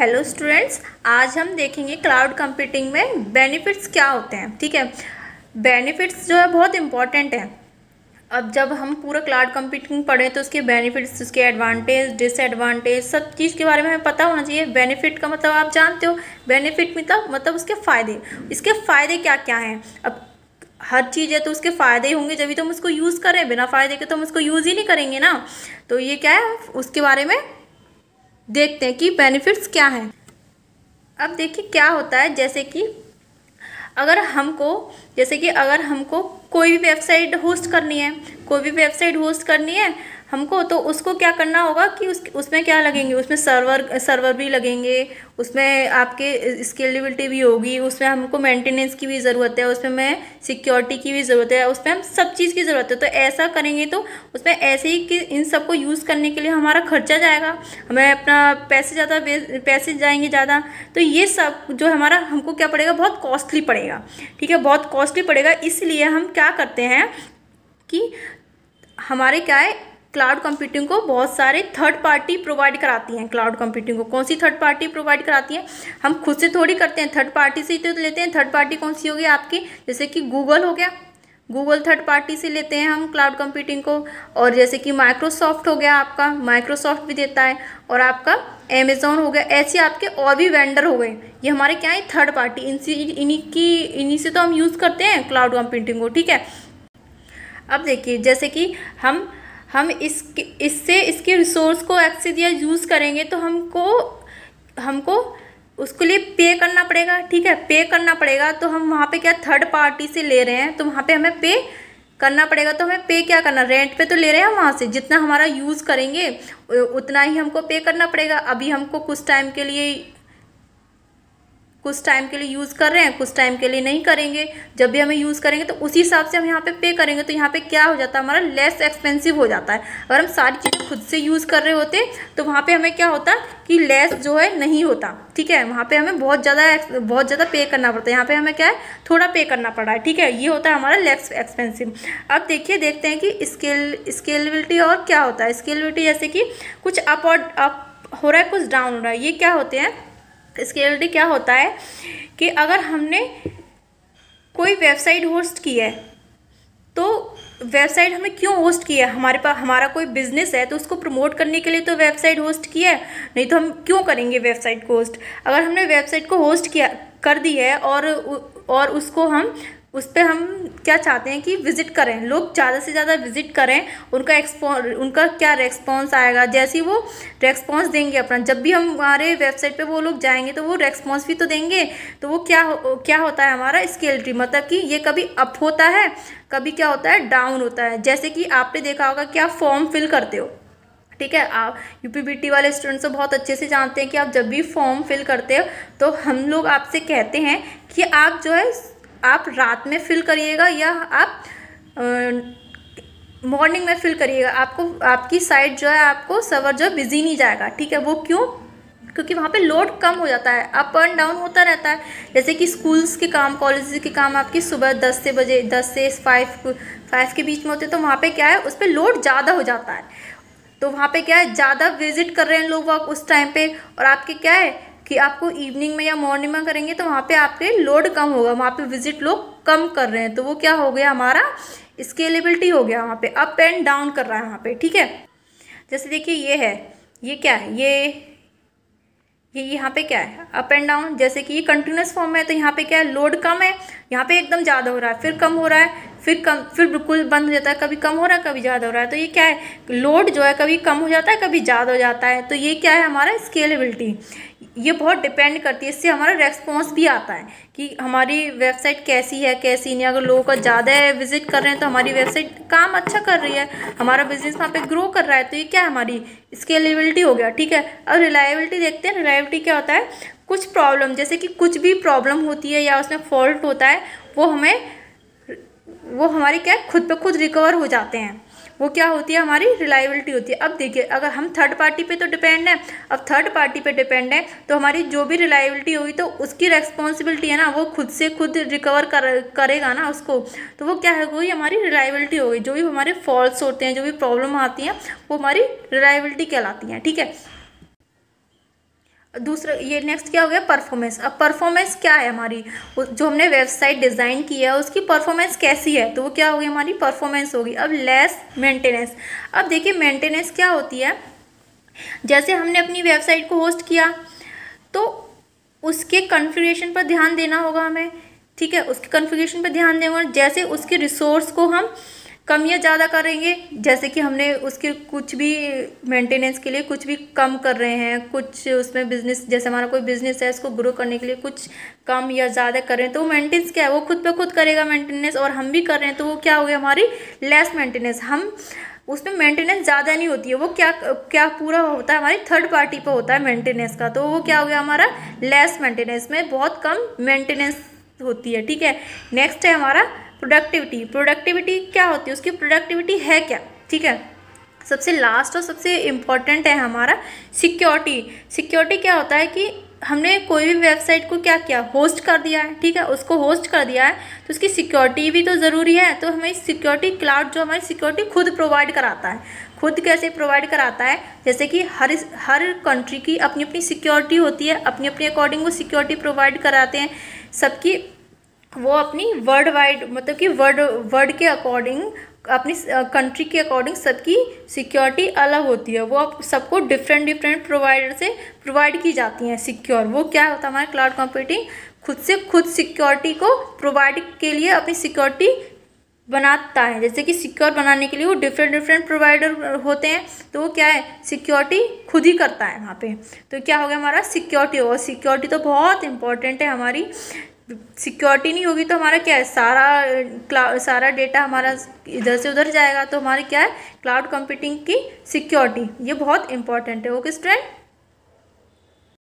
hello students आज हम देखेंगे क्लाउड कंप्यूटिंग में बेनिफिट्स क्या होते हैं ठीक है बेनिफिट्स जो है बहुत इम्पॉर्टेंट है अब जब हम पूरा क्लाउड कंप्यूटिंग पढ़ें तो उसके बेनिफिट्स उसके एडवांटेज डिसएडवांटेज सब चीज़ के बारे में हमें पता होना चाहिए बेनिफिट का मतलब आप जानते हो बेनिफिट मतलब मतलब उसके फ़ायदे इसके फ़ायदे क्या क्या हैं अब हर चीज़ है तो उसके फ़ायदे होंगे जब भी तो हम उसको यूज़ करें बिना फ़ायदे के तो हम उसको यूज़ ही नहीं करेंगे ना तो ये क्या है उसके बारे में देखते हैं कि बेनिफिट्स क्या हैं अब देखिए क्या होता है जैसे कि अगर हमको जैसे कि अगर हमको कोई भी वेबसाइट होस्ट करनी है कोई भी वेबसाइट होस्ट करनी है हमको तो उसको क्या करना होगा कि उस उसमें क्या लगेंगे उसमें सर्वर सर्वर भी लगेंगे उसमें आपके स्केलेबिलिटी भी होगी उसमें हमको मेंटेनेंस की भी ज़रूरत है उसमें मैं सिक्योरिटी की भी ज़रूरत है उसमें हम सब चीज़ की ज़रूरत है तो ऐसा करेंगे तो उसमें ऐसे ही कि इन सबको यूज़ करने के लिए हमारा खर्चा जाएगा हमें अपना पैसे ज़्यादा पैसे जाएंगे ज़्यादा तो ये सब जो हमारा हमको क्या पड़ेगा बहुत कॉस्टली पड़ेगा ठीक है बहुत कॉस्टली पड़ेगा इसलिए हम क्या करते हैं कि हमारे क्या है क्लाउड कंप्यूटिंग को बहुत सारे थर्ड पार्टी प्रोवाइड कराती हैं क्लाउड कंप्यूटिंग को कौन सी थर्ड पार्टी प्रोवाइड कराती है हम खुद से थोड़ी करते हैं थर्ड पार्टी से ही तो लेते हैं थर्ड पार्टी कौन सी होगी आपकी जैसे कि गूगल हो गया गूगल थर्ड पार्टी से लेते हैं हम क्लाउड कंप्यूटिंग को और जैसे कि माइक्रोसॉफ्ट हो गया आपका माइक्रोसॉफ्ट भी देता है और आपका अमेजोन हो गया ऐसे आपके और भी वेंडर हो गए ये हमारे क्या है थर्ड पार्टी इनसे इन्हीं की इन्हीं से तो हम यूज़ करते हैं क्लाउड कंप्यूटिंग को ठीक है अब देखिए जैसे कि हम हम इस इससे इसके रिसोर्स को एक्सेस या यूज़ करेंगे तो हमको हमको उसके लिए पे करना पड़ेगा ठीक है पे करना पड़ेगा तो हम वहाँ पे क्या थर्ड पार्टी से ले रहे हैं तो वहाँ पे हमें पे करना पड़ेगा तो हमें पे क्या करना रेंट पे तो ले रहे हैं हम वहाँ से जितना हमारा यूज़ करेंगे उतना ही हमको पे करना पड़ेगा अभी हमको कुछ टाइम के लिए कुछ टाइम के लिए यूज़ कर रहे हैं कुछ टाइम के लिए नहीं करेंगे जब भी हमें यूज़ करेंगे तो उसी हिसाब से हम यहाँ पे पे करेंगे तो यहाँ पे क्या हो जाता है हमारा लेस एक्सपेंसिव हो जाता है अगर हम सारी चीज़ें खुद से यूज़ कर रहे होते तो वहाँ पर हमें क्या होता कि लेस जो है नहीं होता ठीक है वहाँ पर हमें बहुत ज़्यादा बहुत ज़्यादा पे करना पड़ता है यहाँ पर हमें क्या है थोड़ा पे करना पड़ रहा है ठीक है ये होता है हमारा लेस एक्सपेंसिव अब देखिए देखते हैं कि स्केल स्केलेबिलिटी और क्या होता है स्केलेबिलिटी जैसे कि कुछ अप और अप हो रहा है कुछ डाउन हो रहा है ये क्या होते हैं स्केल डी क्या होता है कि अगर हमने कोई वेबसाइट होस्ट की है तो वेबसाइट हमें क्यों होस्ट किया है हमारे पास हमारा कोई बिजनेस है तो उसको प्रमोट करने के लिए तो वेबसाइट होस्ट किया है नहीं तो हम क्यों करेंगे वेबसाइट को होस्ट अगर हमने वेबसाइट को होस्ट किया कर दी है और और उसको हम उस पर हम क्या चाहते हैं कि विज़िट करें लोग ज़्यादा से ज़्यादा विज़िट करें उनका एक्सपो उनका क्या रेस्पॉन्स आएगा जैसे वो रेस्पॉन्स देंगे अपना जब भी हम हमारे वेबसाइट पे वो लोग जाएंगे तो वो रेस्पॉन्स भी तो देंगे तो वो क्या हो, क्या होता है हमारा स्केलिटी मतलब कि ये कभी अप होता है कभी क्या होता है डाउन होता है जैसे कि आपने देखा होगा कि आप फॉर्म फिल करते हो ठीक है आप टी वाले स्टूडेंट्स तो बहुत अच्छे से जानते हैं कि आप जब भी फॉर्म फिल करते हो तो हम लोग आपसे कहते हैं कि आप जो है आप रात में फिल करिएगा या आप मॉर्निंग में फिल करिएगा आपको आपकी साइड जो है आपको सवर जो है बिजी नहीं जाएगा ठीक है वो क्यों क्योंकि वहाँ पे लोड कम हो जाता है अप एंड डाउन होता रहता है जैसे कि स्कूल्स के काम कॉलेज के काम आपकी सुबह दस से बजे दस से फाइव फाइव के बीच में होते हैं तो वहाँ पे क्या है उस पर लोड ज़्यादा हो जाता है तो वहाँ पे क्या है ज़्यादा विजिट कर रहे हैं लोग उस टाइम पे और आपके क्या है कि आपको इवनिंग में या मॉर्निंग में करेंगे तो वहाँ पे आपके लोड कम होगा वहाँ पे विजिट लोग कम कर रहे हैं तो वो क्या हो गया हमारा स्केलेबिलिटी हो गया वहाँ पे अप एंड डाउन कर रहा है वहाँ पे ठीक है जैसे देखिए ये है ये क्या है ये ये यहाँ पे क्या है अप एंड डाउन जैसे कि ये कंटिन्यूस फॉर्म है तो यहाँ पे क्या है लोड कम है यहाँ पे एकदम ज़्यादा हो रहा है फिर कम हो रहा है फिर कम फिर बिल्कुल बंद हो जाता है कभी कम हो रहा है कभी ज़्यादा हो रहा है तो ये क्या है लोड जो है कभी कम हो जाता है कभी ज़्यादा हो जाता है तो ये क्या है हमारा स्केलेबिलिटी ये बहुत डिपेंड करती है इससे हमारा रेस्पॉन्स भी आता है कि हमारी वेबसाइट कैसी है कैसी नहीं अगर लोगों का ज़्यादा विजिट कर रहे हैं तो हमारी वेबसाइट काम अच्छा कर रही है हमारा बिजनेस वहाँ पे ग्रो कर रहा है तो ये क्या है हमारी स्केलेबिलिटी हो गया ठीक है अब रिलायबिलिटी देखते हैं रिलायबिलिटी क्या होता है कुछ प्रॉब्लम जैसे कि कुछ भी प्रॉब्लम होती है या उसमें फॉल्ट होता है वो हमें वो हमारे क्या खुद पर खुद रिकवर हो जाते हैं वो क्या होती है हमारी रिलायबिलिटी होती है अब देखिए अगर हम थर्ड पार्टी पे तो डिपेंड है अब थर्ड पार्टी पे डिपेंड है तो हमारी जो भी रिलायबिलिटी होगी तो उसकी रेस्पॉन्सिबिलिटी है ना वो खुद से खुद रिकवर कर, करेगा ना उसको तो वो क्या है कोई हमारी रिलायबिलिटी होगी जो भी हमारे फॉल्ट होते हैं जो भी प्रॉब्लम आती हैं वो हमारी रिलायबिलिटी कहलाती हैं ठीक है दूसरा ये नेक्स्ट क्या हो गया परफॉर्मेंस अब परफॉर्मेंस क्या है हमारी जो हमने वेबसाइट डिज़ाइन की है उसकी परफॉर्मेंस कैसी है तो वो क्या होगी हमारी परफॉर्मेंस होगी अब लेस मेंटेनेंस अब देखिए मेंटेनेंस क्या होती है जैसे हमने अपनी वेबसाइट को होस्ट किया तो उसके कन्फिग्रेशन पर ध्यान देना होगा हमें ठीक है उसके कन्फिग्रेशन पर ध्यान देंगे और जैसे उसके रिसोर्स को हम कम या ज़्यादा करेंगे जैसे कि हमने उसके कुछ भी मेंटेनेंस के लिए कुछ भी कम कर रहे हैं कुछ उसमें बिज़नेस जैसे हमारा कोई बिज़नेस है उसको ग्रो करने के लिए कुछ कम या ज़्यादा कर रहे हैं तो वो मेंटेनेंस क्या है वो खुद पे खुद करेगा मेंटेनेंस और हम भी कर रहे हैं तो वो क्या हो गया हमारी लेस मेंटेनेंस हम उसमें मेंटेनेंस ज़्यादा नहीं होती है वो क्या क्या पूरा होता है हमारी थर्ड पार्टी पर होता है मेंटेनेंस का तो वो क्या हो गया हमारा लेस मेंटेनेंस में बहुत कम मेंटेनेंस होती है ठीक है नेक्स्ट है हमारा प्रोडक्टिविटी प्रोडक्टिविटी क्या होती है उसकी प्रोडक्टिविटी है क्या ठीक है सबसे लास्ट और सबसे इम्पॉर्टेंट है हमारा सिक्योरिटी सिक्योरिटी क्या होता है कि हमने कोई भी वेबसाइट को क्या किया होस्ट कर दिया है ठीक है उसको होस्ट कर दिया है तो उसकी सिक्योरिटी भी तो ज़रूरी है तो हमें सिक्योरिटी क्लाउड जो हमारी सिक्योरिटी खुद प्रोवाइड कराता है खुद कैसे प्रोवाइड कराता है जैसे कि हर हर कंट्री की अपनी अपनी सिक्योरिटी होती है अपनी अपनी अकॉर्डिंग वो सिक्योरिटी प्रोवाइड कराते हैं सबकी वो अपनी वर्ल्ड वाइड मतलब कि वर्ल्ड वर्ल्ड के अकॉर्डिंग अपनी कंट्री के अकॉर्डिंग सबकी सिक्योरिटी अलग होती है वो सबको डिफरेंट डिफरेंट प्रोवाइडर से प्रोवाइड की जाती हैं सिक्योर वो क्या होता है हमारे क्लाउड कंप्यूटिंग खुद से खुद सिक्योरिटी को प्रोवाइड के लिए अपनी सिक्योरिटी बनाता है जैसे कि सिक्योर बनाने के लिए वो डिफरेंट डिफरेंट प्रोवाइडर होते हैं तो वो क्या है सिक्योरिटी खुद ही करता है वहाँ पे तो क्या हो गया हमारा सिक्योरिटी और सिक्योरिटी तो बहुत इंपॉर्टेंट है हमारी सिक्योरिटी नहीं होगी तो हमारा क्या है सारा सारा डेटा हमारा इधर से उधर जाएगा तो हमारे क्या है क्लाउड कंप्यूटिंग की सिक्योरिटी ये बहुत इंपॉर्टेंट है ओके स्टूडेंट